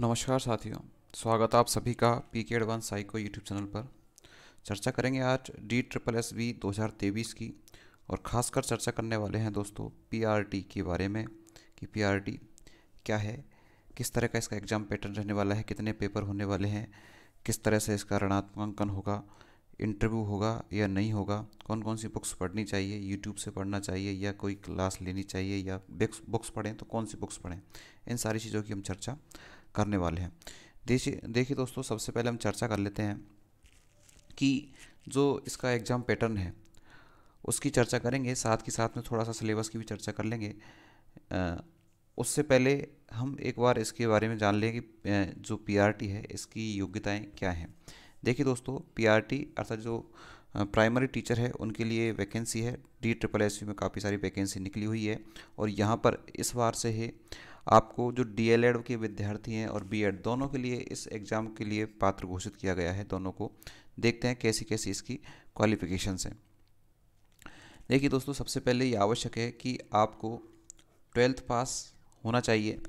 नमस्कार साथियों स्वागत आप सभी का पी के एडवांस साइको यूट्यूब चैनल पर चर्चा करेंगे आज डी ट्रिपल एस बी दो हज़ार तेईस की और ख़ासकर चर्चा करने वाले हैं दोस्तों पी आर टी के बारे में कि पी आर टी क्या है किस तरह का इसका एग्ज़ाम पैटर्न रहने वाला है कितने पेपर होने वाले हैं किस तरह से इसका ऋणात्मांकन होगा इंटरव्यू होगा या नहीं होगा कौन कौन सी बुक्स पढ़नी चाहिए यूट्यूब से पढ़ना चाहिए या कोई क्लास लेनी चाहिए या बुक्स पढ़ें तो कौन सी बुक्स पढ़ें इन सारी चीज़ों की हम चर्चा करने वाले हैं देखिए देखिए दोस्तों सबसे पहले हम चर्चा कर लेते हैं कि जो इसका एग्ज़ाम पैटर्न है उसकी चर्चा करेंगे साथ ही साथ में थोड़ा सा सिलेबस की भी चर्चा कर लेंगे उससे पहले हम एक बार इसके बारे में जान लें कि जो पीआरटी है इसकी योग्यताएं क्या हैं देखिए दोस्तों पीआरटी अर्थात जो प्राइमरी टीचर है उनके लिए वैकेंसी है डी ट्रिपल एस में काफ़ी सारी वैकेंसी निकली हुई है और यहाँ पर इस बार से है आपको जो एड के विद्यार्थी हैं और एड दोनों के लिए इस एग्ज़ाम के लिए पात्र घोषित किया गया है दोनों को देखते हैं कैसी कैसी इसकी क्वालिफिकेशंस हैं देखिए दोस्तों सबसे पहले ये आवश्यक है कि आपको ट्वेल्थ पास होना चाहिए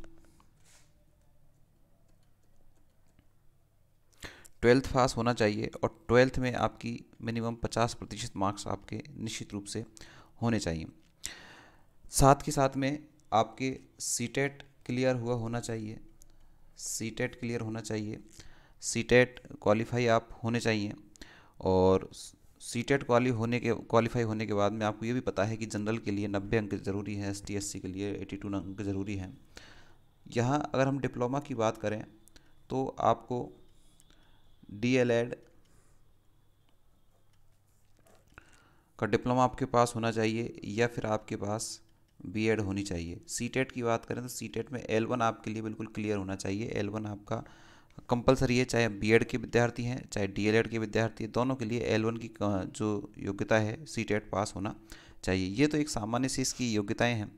ट्वेल्थ पास होना चाहिए और ट्वेल्थ में आपकी मिनिमम पचास प्रतिशत मार्क्स आपके निश्चित रूप से होने चाहिए साथ के साथ में आपके सीटेट क्लियर e हुआ होना चाहिए सीटेट क्लियर e होना चाहिए सी टेट क्वालिफाई आप होने चाहिए और सी टेट क्वाली होने के क्वालिफाई होने के बाद में आपको ये भी पता है कि जनरल के लिए नब्बे अंक ज़रूरी है एस टी के लिए एटी टू अंक ज़रूरी है यहाँ अगर हम डिप्लोमा की बात करें तो आपको डी एल एड का डिप्लोमा आपके पास होना चाहिए या फिर आपके पास बी एड होनी चाहिए सी टेट e की बात करें तो सी टेट e में एल वन आपके लिए बिल्कुल क्लियर होना चाहिए एल वन आपका कंपलसरी है चाहे बी एड के विद्यार्थी हैं चाहे डी एल एड के विद्यार्थी हैं दोनों के लिए एल वन की जो योग्यता है सी टेट पास होना चाहिए ये तो एक सामान्य सी इसकी योग्यताएँ हैं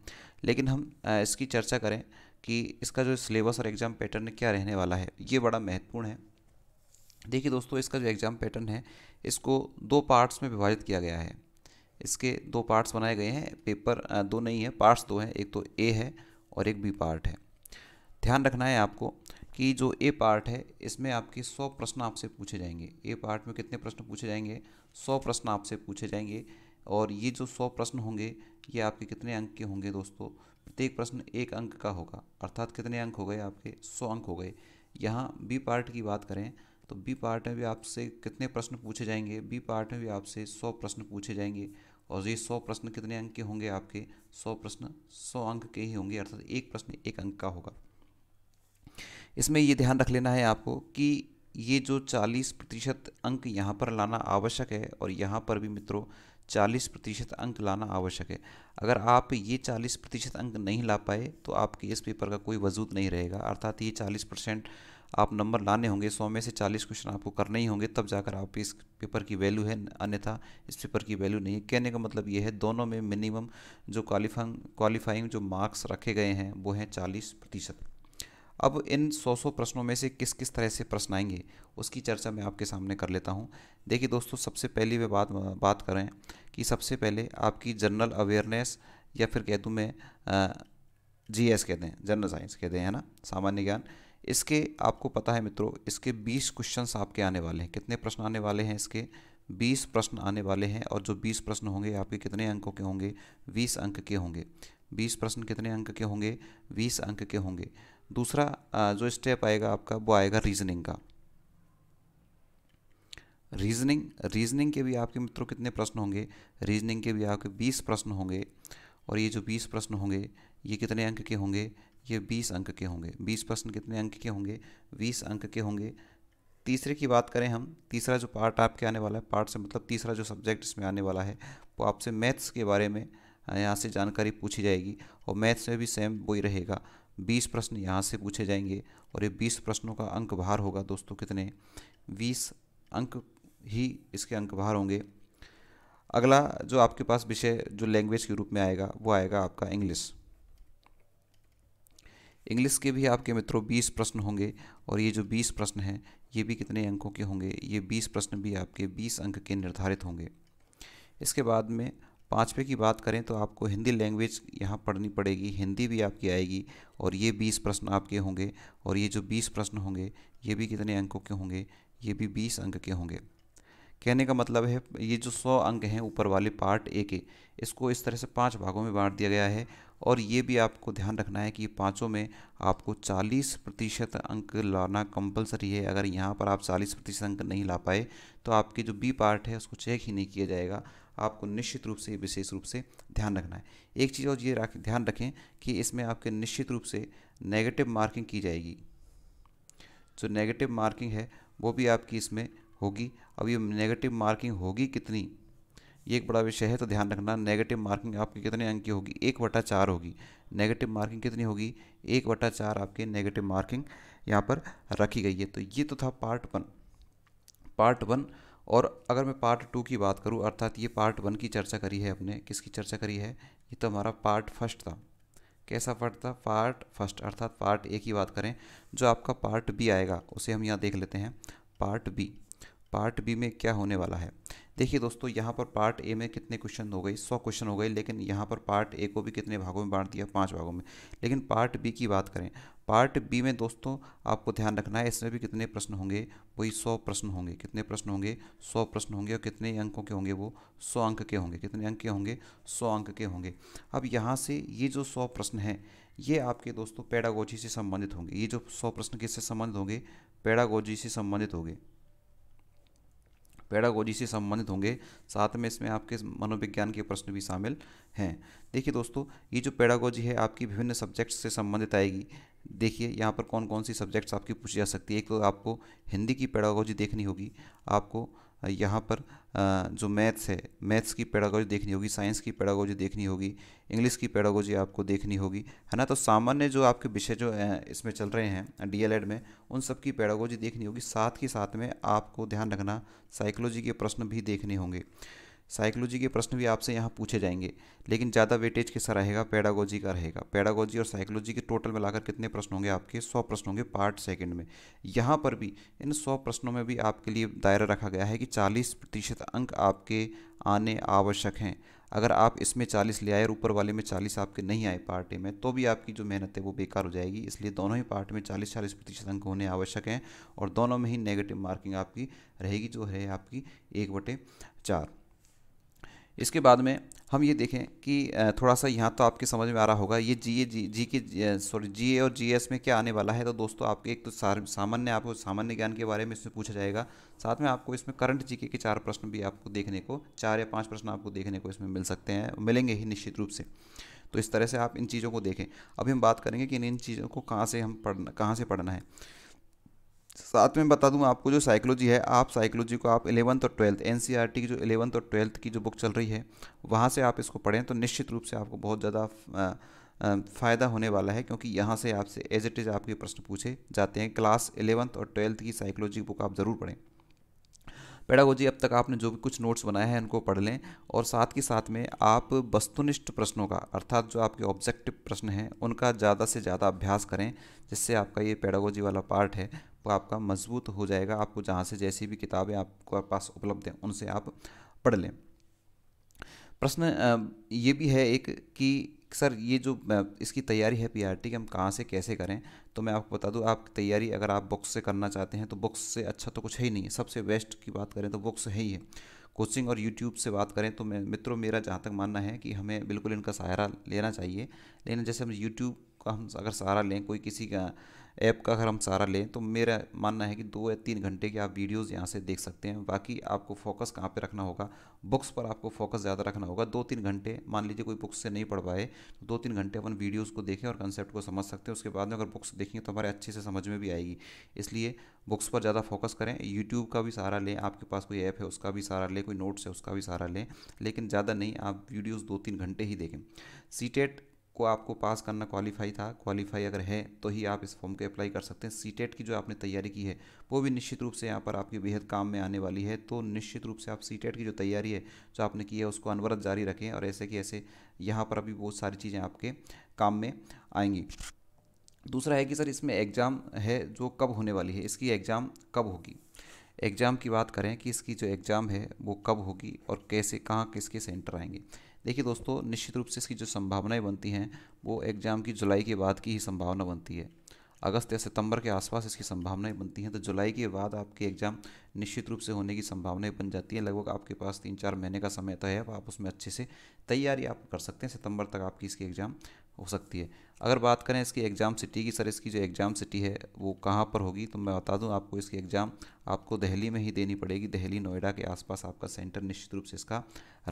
लेकिन हम इसकी चर्चा करें कि इसका जो सिलेबस और एग्ज़ाम पैटर्न क्या रहने वाला है ये बड़ा महत्वपूर्ण है देखिए दोस्तों इसका जो एग्ज़ाम पैटर्न है इसको दो पार्ट्स में विभाजित किया गया है इसके दो पार्ट्स बनाए गए हैं पेपर दो नहीं है पार्ट्स दो हैं एक तो ए है और एक बी पार्ट है ध्यान रखना है आपको कि जो ए पार्ट है इसमें आपके सौ प्रश्न आपसे पूछे जाएंगे ए पार्ट में कितने प्रश्न पूछे जाएंगे सौ प्रश्न आपसे पूछे जाएंगे और ये जो सौ प्रश्न होंगे ये आपके कितने अंक के होंगे दोस्तों प्रत्येक प्रश्न एक अंक का होगा अर्थात कितने अंक हो गए आपके सौ अंक हो गए यहाँ बी पार्ट की बात करें तो बी पार्ट में भी आपसे कितने प्रश्न पूछे जाएंगे बी पार्ट में भी आपसे सौ प्रश्न पूछे जाएंगे और ये सौ प्रश्न कितने अंक के होंगे आपके सौ प्रश्न सौ अंक के ही होंगे अर्थात एक प्रश्न एक अंक का होगा इसमें ये ध्यान रख लेना है आपको कि ये जो चालीस प्रतिशत अंक यहाँ पर लाना आवश्यक है और यहाँ पर भी मित्रों चालीस प्रतिशत अंक लाना आवश्यक है अगर आप ये चालीस प्रतिशत अंक नहीं ला पाए तो आपके इस पेपर का कोई वजूद नहीं रहेगा अर्थात ये चालीस परसेंट आप नंबर लाने होंगे सौ में से चालीस क्वेश्चन आपको करने ही होंगे तब जाकर आप इस पेपर की वैल्यू है अन्यथा इस पेपर की वैल्यू नहीं है कहने का मतलब ये है दोनों में मिनिमम जो क्वालिफाइंग क्वालिफाइंग जो मार्क्स रखे गए हैं वो हैं चालीस प्रतिशत अब इन सौ सौ प्रश्नों में से किस किस तरह से प्रश्न आएंगे उसकी चर्चा मैं आपके सामने कर लेता हूँ देखिए दोस्तों सबसे पहली वे बात बात करें कि सबसे पहले आपकी जनरल अवेयरनेस या फिर कह दूँ मैं जी एस कहते हैं जनरल साइंस कहते हैं ना सामान्य ज्ञान इसके आपको पता है मित्रों इसके 20 क्वेश्चंस आपके आने वाले हैं कितने प्रश्न आने वाले हैं इसके 20 प्रश्न आने वाले हैं और जो 20 प्रश्न होंगे आपके कितने अंकों के होंगे 20 अंक के होंगे 20 प्रश्न कितने अंक के होंगे 20 अंक के होंगे दूसरा जो स्टेप आएगा आपका वो आएगा रीजनिंग का रीजनिंग रीजनिंग के भी आपके मित्रों कितने प्रश्न होंगे रीजनिंग के भी आपके बीस प्रश्न होंगे और ये जो बीस प्रश्न होंगे ये कितने अंक के होंगे ये 20 अंक के होंगे 20 प्रश्न कितने अंक के होंगे 20 अंक के होंगे तीसरे की बात करें हम तीसरा जो पार्ट आपके आने वाला है पार्ट से मतलब तीसरा जो सब्जेक्ट इसमें आने वाला है वो आपसे मैथ्स के बारे में यहाँ से जानकारी पूछी जाएगी और मैथ्स में भी सेम वही रहेगा बीस प्रश्न यहाँ से पूछे जाएंगे और ये बीस प्रश्नों का अंक भार होगा दोस्तों कितने बीस अंक ही इसके अंक भार होंगे अगला जो आपके पास विषय जो लैंग्वेज के रूप में आएगा वो आएगा आपका इंग्लिश इंग्लिश के भी आपके मित्रों बीस प्रश्न होंगे और ये जो बीस प्रश्न हैं ये भी कितने अंकों के होंगे ये बीस प्रश्न भी आपके बीस अंक के निर्धारित होंगे इसके बाद में पाँचवें की बात करें तो आपको हिंदी लैंग्वेज यहाँ पढ़नी पड़ेगी हिंदी भी आपकी आएगी और ये बीस प्रश्न आपके होंगे और ये जो बीस प्रश्न होंगे ये भी कितने अंकों के होंगे ये भी बीस अंक के होंगे कहने का मतलब है ये जो सौ अंक हैं ऊपर वाले पार्ट ए के इसको इस तरह से पाँच भागों में बांट दिया गया है और ये भी आपको ध्यान रखना है कि पाँचों में आपको 40 प्रतिशत अंक लाना कंपलसरी है अगर यहाँ पर आप 40 प्रतिशत अंक नहीं ला पाए तो आपके जो बी पार्ट है उसको चेक ही नहीं किया जाएगा आपको निश्चित रूप से विशेष रूप से ध्यान रखना है एक चीज़ और ये ध्यान रखें कि इसमें आपके निश्चित रूप से नेगेटिव मार्किंग की जाएगी जो नेगेटिव मार्किंग है वो भी आपकी इसमें होगी अब ये नेगेटिव मार्किंग होगी कितनी ये एक बड़ा विषय है तो ध्यान रखना नेगेटिव मार्किंग आपकी कितने अंक की होगी एक बटा चार होगी नेगेटिव मार्किंग कितनी होगी एक बटा चार आपकी नेगेटिव मार्किंग यहाँ पर रखी गई है तो ये तो था पार्ट वन पार्ट वन और अगर मैं पार्ट टू की बात करूँ अर्थात ये पार्ट वन की चर्चा करी है अपने किसकी चर्चा करी है ये तो हमारा पार्ट फर्स्ट था कैसा पार्ट था पार्ट फर्स्ट अर्थात पार्ट ए की बात करें जो आपका पार्ट बी आएगा उसे हम यहाँ देख लेते हैं पार्ट बी पार्ट बी में क्या होने वाला है देखिए दोस्तों यहाँ पर पार्ट ए में कितने क्वेश्चन हो गए सौ क्वेश्चन हो गए लेकिन यहाँ पर पार्ट ए को भी कितने भागों में बांट दिया पाँच भागों में लेकिन पार्ट बी की बात करें पार्ट बी में दोस्तों आपको ध्यान रखना है इसमें भी कितने प्रश्न होंगे वही सौ प्रश्न होंगे कितने प्रश्न होंगे सौ प्रश्न होंगे और कितने अंकों के होंगे वो सौ अंक के होंगे कितने अंक के होंगे सौ अंक के होंगे अब यहाँ से ये जो सौ प्रश्न हैं ये आपके दोस्तों पेडागोजी से संबंधित होंगे ये जो सौ प्रश्न किससे संबंधित होंगे पेडागोजी से संबंधित होंगे पैडागोजी से संबंधित होंगे साथ में इसमें आपके मनोविज्ञान के प्रश्न भी शामिल हैं देखिए दोस्तों ये जो पैडागोजी है आपकी विभिन्न सब्जेक्ट्स से संबंधित आएगी देखिए यहाँ पर कौन कौन सी सब्जेक्ट्स आपकी पूछी जा सकती है एक तो आपको हिंदी की पैडागोजी देखनी होगी आपको यहाँ पर जो मैथ्स है मैथ्स की पेडागोजी देखनी होगी साइंस की पेडागोजी देखनी होगी इंग्लिश की पेडागोजी आपको देखनी होगी है ना तो सामान्य जो आपके विषय जो इसमें चल रहे हैं डीएलएड में उन सब की पेडागोजी देखनी होगी साथ ही साथ में आपको ध्यान रखना साइकोलॉजी के प्रश्न भी देखने होंगे साइकोलॉजी के प्रश्न भी आपसे यहाँ पूछे जाएंगे लेकिन ज़्यादा वेटेज किसा रहेगा पैडागोजी का रहेगा पैडागोजी और साइकोलॉजी के टोटल मिलाकर कितने प्रश्न होंगे आपके सौ प्रश्न होंगे पार्ट सेकंड में यहाँ पर भी इन सौ प्रश्नों में भी आपके लिए दायरा रखा गया है कि चालीस प्रतिशत अंक आपके आने आवश्यक हैं अगर आप इसमें चालीस ले आए और ऊपर वाले में चालीस आपके नहीं आए पार्ट ए में तो भी आपकी जो मेहनत है वो बेकार हो जाएगी इसलिए दोनों ही पार्ट में चालीस चालीस प्रतिशत अंक होने आवश्यक हैं और दोनों में ही नेगेटिव मार्किंग आपकी रहेगी जो है आपकी एक बटे चार इसके बाद में हम ये देखें कि थोड़ा सा यहाँ तो आपके समझ में आ रहा होगा ये जी ए जी जी के सॉरी जी ए और जी एस में क्या आने वाला है तो दोस्तों आपके एक तो सामान्य आपको सामान्य ज्ञान के बारे में इसमें पूछा जाएगा साथ में आपको इसमें करंट जी के चार प्रश्न भी आपको देखने को चार या पाँच प्रश्न आपको देखने को इसमें मिल सकते हैं मिलेंगे ही निश्चित रूप से तो इस तरह से आप इन चीज़ों को देखें अभी हम बात करेंगे कि इन इन चीज़ों को कहाँ से हम पढ़ना कहाँ से पढ़ना है साथ में बता दूं आपको जो साइकोलॉजी है आप साइकोलॉजी को आप इलेवंथ और ट्वेल्थ एन e की जो इलेवंथ और ट्वेल्थ की जो बुक चल रही है वहाँ से आप इसको पढ़ें तो निश्चित रूप से आपको बहुत ज़्यादा फ़ायदा होने वाला है क्योंकि यहाँ से आपसे एज इट इज़ आपके प्रश्न पूछे जाते हैं क्लास इलेवंथ और ट्वेल्थ की साइकोलॉजी बुक आप ज़रूर पढ़ें पेडागोजी अब तक आपने जो भी कुछ नोट्स बनाए हैं उनको पढ़ लें और साथ के साथ में आप वस्तुनिष्ठ प्रश्नों का अर्थात जो आपके ऑब्जेक्टिव प्रश्न हैं उनका ज़्यादा से ज़्यादा अभ्यास करें जिससे आपका ये पेडागोजी वाला पार्ट है आपका मजबूत हो जाएगा आपको जहाँ से जैसी भी किताबें आपको पास उपलब्ध हैं उनसे आप पढ़ लें प्रश्न ये भी है एक कि सर ये जो इसकी तैयारी है पीआरटी की हम कहाँ से कैसे करें तो मैं आपको बता दूँ आप तैयारी अगर आप बुक्स से करना चाहते हैं तो बुक्स से अच्छा तो कुछ है ही नहीं है सबसे बेस्ट की बात करें तो बुक्स है ही है कोचिंग और यूट्यूब से बात करें तो मैं मित्रों मेरा जहाँ तक मानना है कि हमें बिल्कुल इनका सहारा लेना चाहिए लेकिन जैसे हम यूट्यूब का हम अगर सहारा लें कोई किसी का ऐप का अगर हम सारा लें तो मेरा मानना है कि दो या तीन घंटे की आप वीडियोज़ यहाँ से देख सकते हैं बाकी आपको फोकस कहाँ पर रखना होगा बुक्स पर आपको फोकस ज़्यादा रखना होगा दो तीन घंटे मान लीजिए कोई बुक्स से नहीं पढ़ पाए तो दो तीन घंटे अपन वीडियोज़ को देखें और कंसेप्ट को समझ सकते हैं उसके बाद में अगर बुक्स देखेंगे तो हमारे अच्छे से समझ में भी आएगी इसलिए बुक्स पर ज़्यादा फोकस करें यूट्यूब का भी सहारा लें आपके पास कोई ऐप है उसका भी सहारा लें कोई नोट्स है उसका भी सहारा लें लेकिन ज़्यादा नहीं आप वीडियोज़ दो तीन घंटे ही देखें सी को आपको पास करना क्वालिफाई था क्वालिफाई अगर है तो ही आप इस फॉर्म को अप्लाई कर सकते हैं सी e की जो आपने तैयारी की है वो भी निश्चित रूप से यहाँ पर आपकी बेहद काम में आने वाली है तो निश्चित रूप से आप सी e की जो तैयारी है जो आपने की है उसको अनवरत जारी रखें और ऐसे कि ऐसे यहाँ पर अभी बहुत सारी चीज़ें आपके काम में आएंगी दूसरा है कि सर इसमें एग्ज़ाम है जो कब होने वाली है इसकी एग्ज़ाम कब होगी एग्ज़ाम की बात करें कि इसकी जो एग्ज़ाम है वो कब होगी और कैसे कहाँ किसके सेंटर आएंगे देखिए दोस्तों निश्चित रूप से इसकी जो संभावनाएं बनती हैं वो एग्ज़ाम की जुलाई के बाद की ही संभावना बनती है अगस्त या सितंबर के आसपास इसकी संभावनाएं बनती हैं तो जुलाई के बाद आपकी एग्ज़ाम निश्चित रूप से होने की संभावनाएं बन जाती हैं लगभग आपके पास तीन चार महीने का समय तो है आप उसमें अच्छे से तैयारी आप कर सकते हैं सितंबर तक आपकी इसकी एग्ज़ाम हो सकती है अगर बात करें इसकी एग्ज़ाम सिटी की सर इसकी जो एग्ज़ाम सिटी है वो कहाँ पर होगी तो मैं बता दूं आपको इसकी एग्ज़ाम आपको दहली में ही देनी पड़ेगी दहली नोएडा के आसपास आपका सेंटर निश्चित रूप से इसका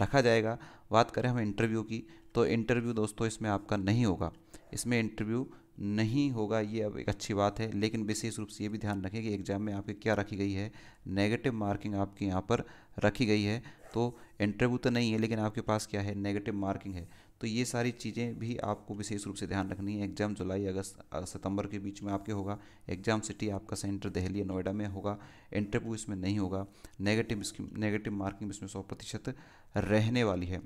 रखा जाएगा बात करें हम इंटरव्यू की तो इंटरव्यू दोस्तों इसमें आपका नहीं होगा इसमें इंटरव्यू नहीं होगा ये अब एक अच्छी बात है लेकिन विशेष रूप से ये भी ध्यान रखें कि एग्ज़ाम में आपकी क्या रखी गई है नेगेटिव मार्किंग आपकी यहाँ पर रखी गई है तो इंटरव्यू तो नहीं है लेकिन आपके पास क्या है नेगेटिव मार्किंग है तो ये सारी चीज़ें भी आपको विशेष रूप से ध्यान रखनी है एग्ज़ाम जुलाई अगस्त सितंबर के बीच में आपके होगा एग्ज़ाम सिटी आपका सेंटर दहली या नोएडा में होगा इंटरव्यू इसमें नहीं होगा नेगेटिव नेगेटिव मार्किंग इसमें सौ प्रतिशत रहने वाली है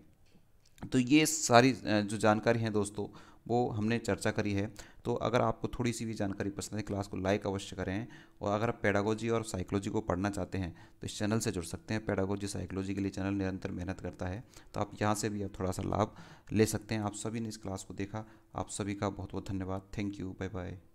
तो ये सारी जो जानकारी हैं दोस्तों वो हमने चर्चा करी है तो अगर आपको थोड़ी सी भी जानकारी पसंद है क्लास को लाइक अवश्य करें और अगर आप पैडागोजी और साइकोलॉजी को पढ़ना चाहते हैं तो इस चैनल से जुड़ सकते हैं पैडागोजी साइकोलॉजी के लिए चैनल निरंतर मेहनत करता है तो आप यहाँ से भी आप थोड़ा सा लाभ ले सकते हैं आप सभी ने इस क्लास को देखा आप सभी का बहुत बहुत धन्यवाद थैंक यू बाय बाय